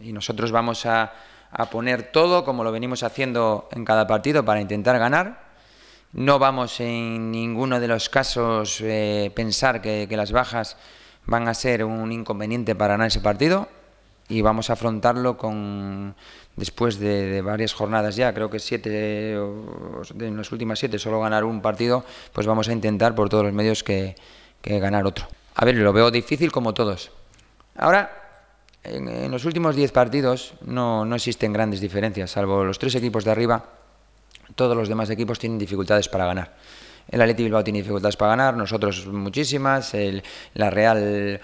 Y nosotros vamos a, a poner todo como lo venimos haciendo en cada partido para intentar ganar. No vamos en ninguno de los casos eh, pensar que, las bajas van a ser un inconveniente para ganar ese partido y vamos a afrontarlo con después de, varias jornadas ya, creo que siete en las últimas siete solo ganar un partido, pues vamos a intentar por todos los medios que, que ganar otro. A ver, lo veo difícil como todos. Ahora en, los últimos 10 partidos no, no existen grandes diferencias, salvo los tres equipos de arriba, todos los demás equipos tienen dificultades para ganar. El Atleti Bilbao tiene dificultades para ganar, nosotros muchísimas. El, la Real eh,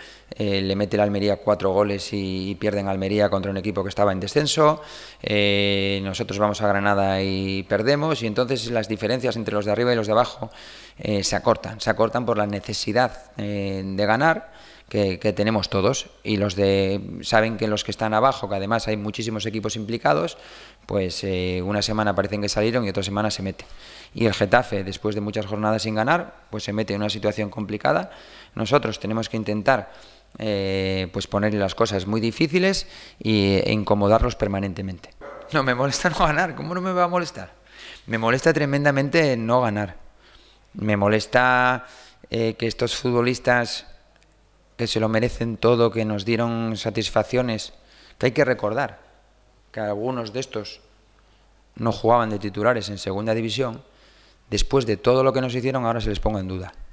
le mete la Almería cuatro goles y, pierden Almería contra un equipo que estaba en descenso. Eh, nosotros vamos a Granada y perdemos. Y entonces las diferencias entre los de arriba y los de abajo eh, se acortan. Se acortan por la necesidad de ganar que, tenemos todos y los de saben que los que están abajo, que además hay muchísimos equipos implicados, pues eh, una semana parecen que salieron y otra semana se mete. Y el Getafe, después de muchas jornadas sin ganar, pues se mete en una situación complicada. Nosotros tenemos que intentar eh, pues ponerle las cosas muy difíciles y, e incomodarlos permanentemente. No, me molesta no ganar, ¿cómo no me va a molestar? Me molesta tremendamente no ganar. Me molesta que estos futbolistas que se lo merecen todo, que nos dieron satisfacciones, que hay que recordar que algunos de estos no jugaban de titulares en segunda división, después de todo lo que nos hicieron ahora se les ponga en duda.